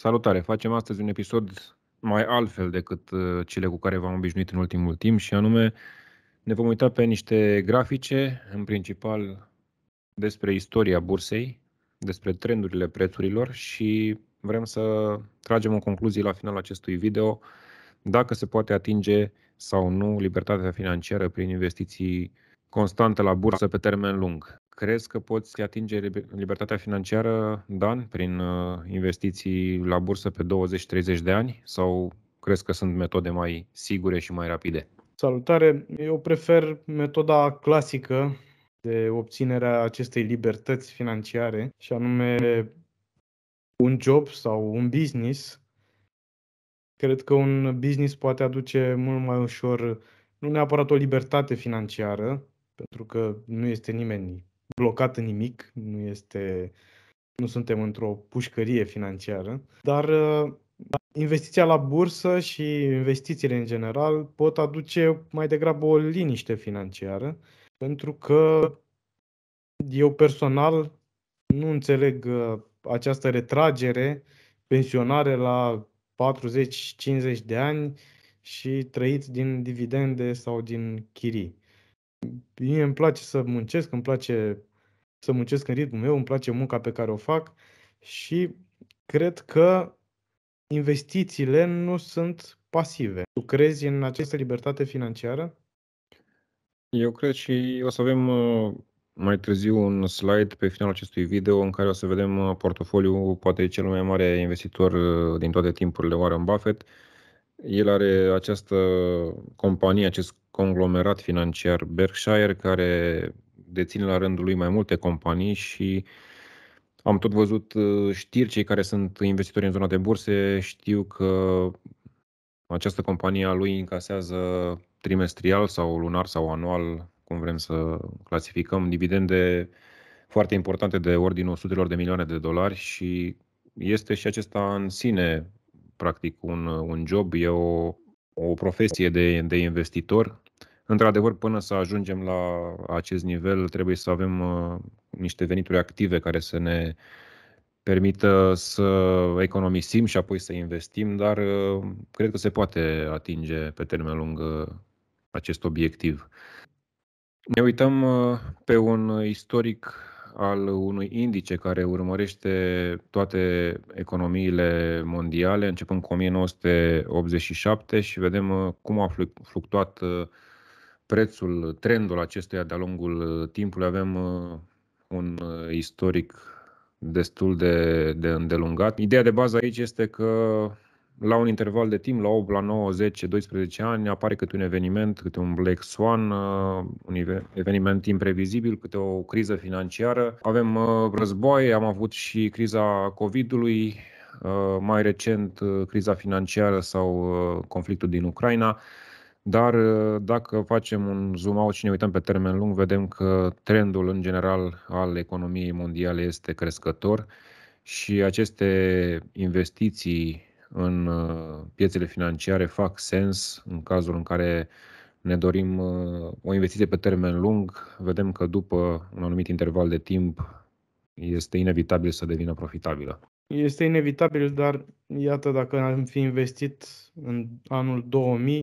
Salutare! Facem astăzi un episod mai altfel decât uh, cele cu care v-am obișnuit în ultimul timp și anume ne vom uita pe niște grafice, în principal despre istoria bursei, despre trendurile prețurilor și vrem să tragem o concluzie la finalul acestui video dacă se poate atinge sau nu libertatea financiară prin investiții constante la bursă pe termen lung. Crezi că poți atinge libertatea financiară, Dan, prin uh, investiții la bursă pe 20-30 de ani sau crezi că sunt metode mai sigure și mai rapide? Salutare! Eu prefer metoda clasică de obținerea acestei libertăți financiare și anume un job sau un business. Cred că un business poate aduce mult mai ușor nu neapărat o libertate financiară, pentru că nu este nimeni blocat în nimic, nu este nu suntem într-o pușcărie financiară, dar uh, investiția la bursă și investițiile în general pot aduce mai degrabă o liniște financiară, pentru că eu personal nu înțeleg uh, această retragere, pensionare la 40-50 de ani și trăit din dividende sau din chirii. Mie îmi place să muncesc, îmi place să muncesc în ritmul meu, îmi place munca pe care o fac și cred că investițiile nu sunt pasive. Tu crezi în această libertate financiară? Eu cred și o să avem uh, mai târziu un slide pe finalul acestui video în care o să vedem uh, portofoliul poate cel mai mare investitor uh, din toate timpurile, Warren Buffett. El are această companie, acest conglomerat financiar Berkshire, care deține la rândul lui mai multe companii și am tot văzut uh, știri, cei care sunt investitori în zona de burse știu că această companie a lui încasează trimestrial sau lunar sau anual, cum vrem să clasificăm, dividende foarte importante de ordinul sutelor de milioane de dolari și este și acesta în sine practic un, un job, e o, o profesie de, de investitor Într-adevăr, până să ajungem la acest nivel, trebuie să avem uh, niște venituri active care să ne permită să economisim și apoi să investim, dar uh, cred că se poate atinge pe termen lung uh, acest obiectiv. Ne uităm pe un istoric al unui indice care urmărește toate economiile mondiale, începând cu 1987 și vedem cum a fluctuat uh, prețul, trendul acestuia de-a lungul uh, timpului. Avem uh, un uh, istoric destul de, de îndelungat. Ideea de bază aici este că la un interval de timp, la 8, la 9, 10, 12 ani, apare câte un eveniment, câte un Black Swan, un eveniment imprevizibil, câte o criză financiară. Avem războaie, am avut și criza COVID-ului, mai recent criza financiară sau conflictul din Ucraina. Dar uh, dacă facem un zoom out și ne uităm pe termen lung, vedem că trendul în general al economiei mondiale este crescător și aceste investiții în uh, piețele financiare fac sens în cazul în care ne dorim uh, o investiție pe termen lung, vedem că după un anumit interval de timp este inevitabil să devină profitabilă. Este inevitabil, dar iată, dacă am fi investit în anul 2000,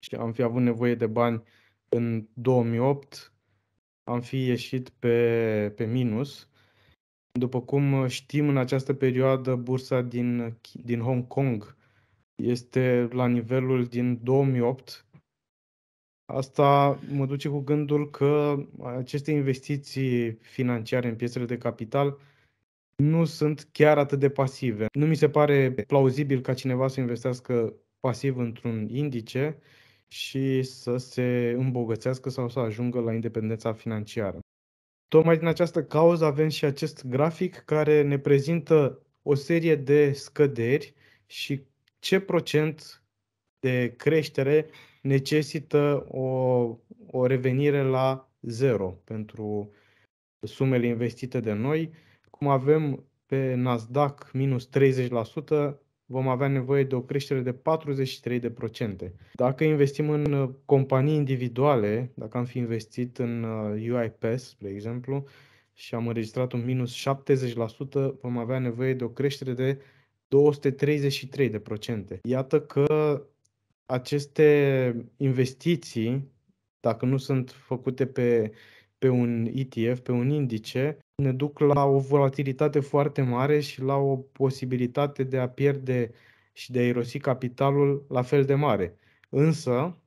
și am fi avut nevoie de bani în 2008, am fi ieșit pe, pe minus. După cum știm, în această perioadă, bursa din, din Hong Kong este la nivelul din 2008. Asta mă duce cu gândul că aceste investiții financiare în piețele de capital nu sunt chiar atât de pasive. Nu mi se pare plauzibil ca cineva să investească pasiv într-un indice, și să se îmbogățească sau să ajungă la independența financiară. Tocmai din această cauză avem și acest grafic care ne prezintă o serie de scăderi și ce procent de creștere necesită o, o revenire la zero pentru sumele investite de noi. Cum avem pe Nasdaq minus 30%, vom avea nevoie de o creștere de 43%. Dacă investim în uh, companii individuale, dacă am fi investit în UiPath, spre exemplu, și am înregistrat un minus 70%, vom avea nevoie de o creștere de 233%. Iată că aceste investiții, dacă nu sunt făcute pe, pe un ETF, pe un indice, ne duc la o volatilitate foarte mare și la o posibilitate de a pierde și de a irosi capitalul la fel de mare. Însă,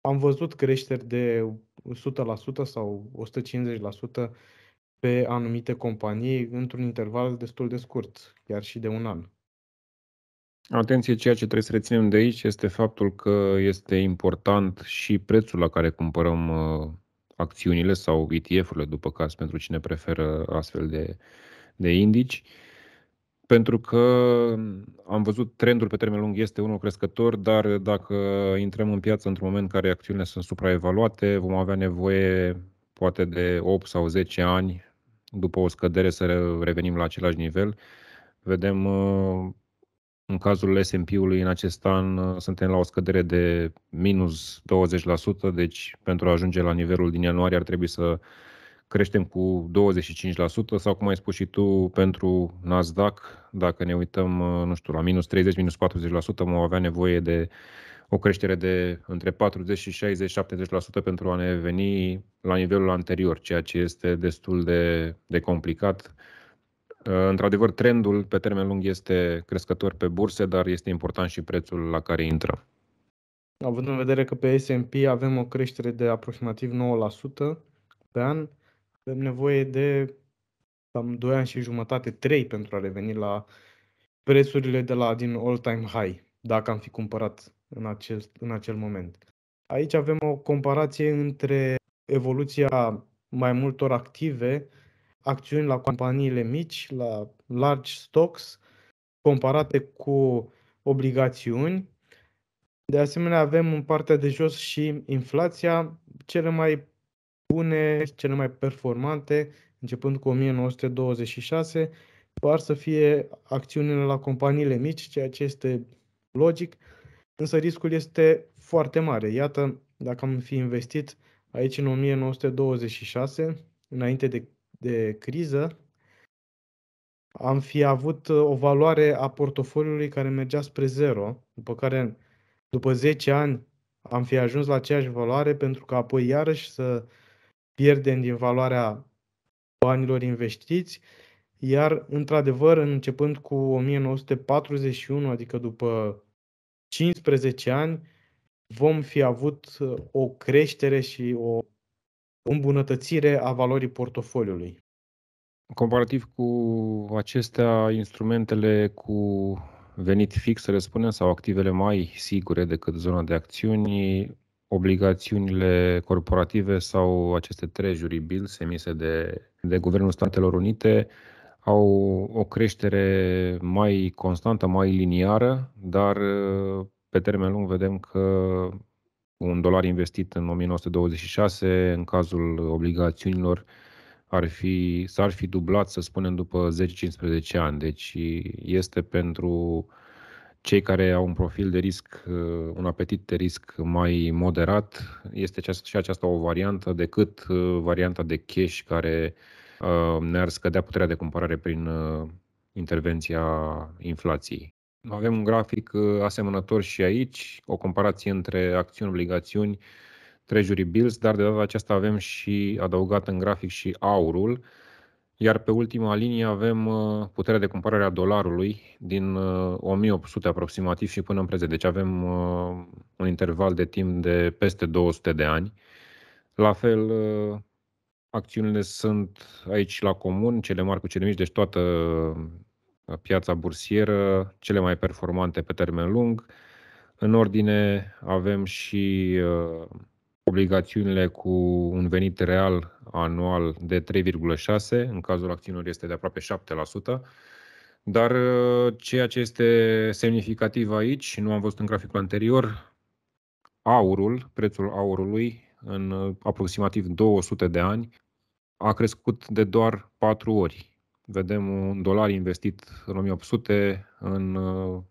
am văzut creșteri de 100% sau 150% pe anumite companii într-un interval destul de scurt, chiar și de un an. Atenție, ceea ce trebuie să reținem de aici este faptul că este important și prețul la care cumpărăm uh, acțiunile sau ETF-urile, după caz, pentru cine preferă astfel de, de indici, pentru că am văzut trendul pe termen lung este unul crescător, dar dacă intrăm în piață într-un moment în care acțiunile sunt supraevaluate, vom avea nevoie poate de 8 sau 10 ani după o scădere să revenim la același nivel. Vedem uh, în cazul S&P-ului în acest an uh, suntem la o scădere de minus 20%, deci pentru a ajunge la nivelul din ianuarie ar trebui să creștem cu 25% sau cum ai spus și tu pentru Nasdaq, dacă ne uităm, uh, nu știu, la minus 30, minus 40%, vom avea nevoie de o creștere de între 40 și 60, 70% pentru a ne veni la nivelul anterior, ceea ce este destul de, de complicat Uh, într-adevăr, trendul pe termen lung este crescător pe burse, dar este important și prețul la care intră. Având în vedere că pe S&P avem o creștere de aproximativ 9% pe an, avem nevoie de cam 2 ani și jumătate, 3 pentru a reveni la prețurile de la din all-time high, dacă am fi cumpărat în, acest, în acel moment. Aici avem o comparație între evoluția mai multor active acțiuni la companiile mici, la large stocks, comparate cu obligațiuni. De asemenea, avem în partea de jos și inflația, cele mai bune, cele mai performante, începând cu 1926, par să fie acțiunile la companiile mici, ceea ce este logic, însă riscul este foarte mare. Iată, dacă am fi investit aici în 1926, înainte de de criză, am fi avut uh, o valoare a portofoliului care mergea spre zero, după care după 10 ani am fi ajuns la aceeași valoare pentru că apoi iarăși să pierdem din valoarea banilor investiți, iar într-adevăr începând cu 1941, adică după 15 ani, vom fi avut uh, o creștere și o îmbunătățire a valorii portofoliului. Comparativ cu acestea, instrumentele cu venit fix, să le spunem, sau activele mai sigure decât zona de acțiuni, obligațiunile corporative sau aceste treasury bills emise de, de Guvernul Statelor Unite au o creștere mai constantă, mai liniară, dar pe termen lung vedem că un dolar investit în 1926, în cazul obligațiunilor, ar fi, s-ar fi dublat, să spunem, după 10-15 ani. Deci este pentru cei care au un profil de risc, un apetit de risc mai moderat, este și aceasta o variantă decât uh, varianta de cash care uh, ne-ar scădea puterea de cumpărare prin uh, intervenția inflației. Avem un grafic uh, asemănător și aici, o comparație între acțiuni, obligațiuni, treasury bills, dar de data aceasta avem și adăugat în grafic și aurul, iar pe ultima linie avem uh, puterea de cumpărare a dolarului din 1800 uh, aproximativ și până în prezent. Deci avem un interval de timp de peste 200 de ani. La fel, acțiunile sunt aici la comun, cele mari cu cele mici, deci toată piața bursieră, cele mai performante pe termen lung. În ordine avem și uh, obligațiunile cu un venit real anual de 3,6, în cazul acțiunilor este de aproape 7%, dar uh, ceea ce este semnificativ aici, nu am văzut în graficul anterior, aurul, prețul aurului în uh, aproximativ 200 de ani a crescut de doar 4 ori vedem un dolar investit în 1800, în uh,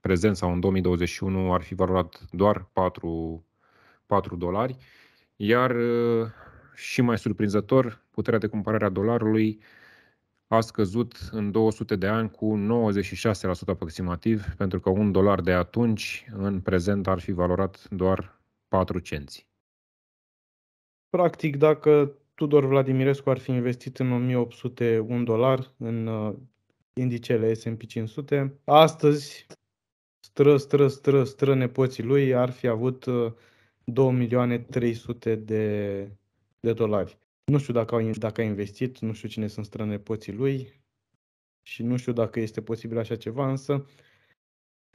prezent sau în 2021 ar fi valorat doar 4, 4 dolari, iar uh, și mai surprinzător, puterea de cumpărare a dolarului a scăzut în 200 de ani cu 96% aproximativ, pentru că un dolar de atunci, în prezent, ar fi valorat doar 4 cenți. Practic, dacă Tudor Vladimirescu ar fi investit în 1801 dolar în uh, indicele S&P 500. Astăzi, stră, stră, stră, stră nepoții lui ar fi avut 2 uh, milioane 300 de, de dolari. Nu știu dacă, au, dacă a investit, nu știu cine sunt strănepoții lui și nu știu dacă este posibil așa ceva, însă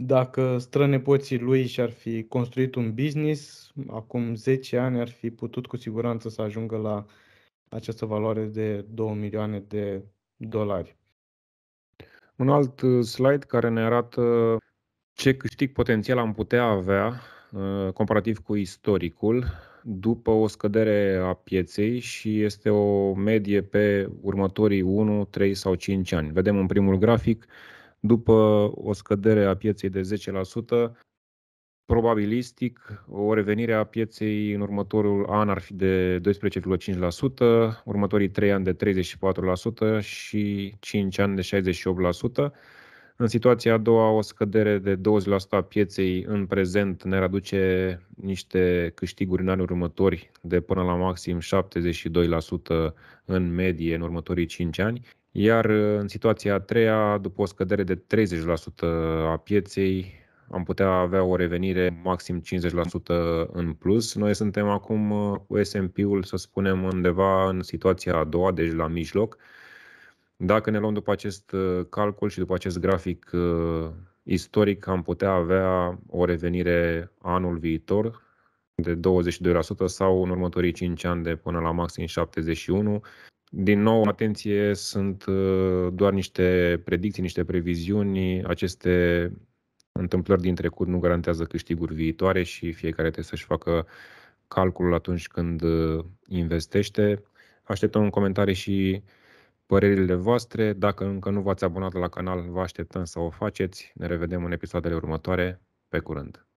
dacă strănepoții lui și-ar fi construit un business, acum 10 ani ar fi putut cu siguranță să ajungă la această valoare de 2 milioane de dolari. Un alt uh, slide care ne arată ce câștig potențial am putea avea uh, comparativ cu istoricul după o scădere a pieței și este o medie pe următorii 1, 3 sau 5 ani. Vedem în primul grafic, după o scădere a pieței de probabilistic, o revenire a pieței în următorul an ar fi de 12,5%, următorii 3 ani de 34% și 5 ani de 68%. În situația a doua, o scădere de 20% a pieței în prezent ne aduce niște câștiguri în anii următori de până la maxim 72% în medie în următorii 5 ani, iar în situația a treia, după o scădere de 30% a pieței, am putea avea o revenire maxim 50% în plus. Noi suntem acum cu uh, S&P-ul, să spunem, undeva în situația a doua, deci la mijloc. Dacă ne luăm după acest uh, calcul și după acest grafic uh, istoric, am putea avea o revenire anul viitor de 22% sau în următorii 5 ani de până la maxim 71. Din nou, atenție, sunt doar niște predicții, niște previziuni. Aceste Întâmplări din trecut nu garantează câștiguri viitoare și fiecare trebuie să-și facă calculul atunci când uh, investește. Așteptăm în comentarii și părerile voastre. Dacă încă nu v-ați abonat la canal, vă așteptăm să o faceți. Ne revedem în episoadele următoare. Pe curând!